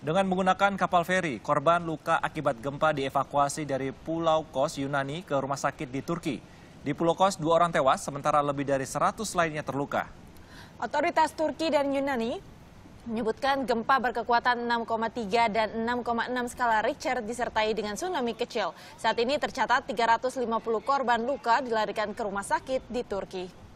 Dengan menggunakan kapal feri, korban luka akibat gempa dievakuasi dari Pulau Kos Yunani ke rumah sakit di Turki. Di Pulau Kos, dua orang tewas, sementara lebih dari 100 lainnya terluka. Otoritas Turki dan Yunani menyebutkan gempa berkekuatan 6,3 dan 6,6 skala Richter disertai dengan tsunami kecil. Saat ini tercatat 350 korban luka dilarikan ke rumah sakit di Turki.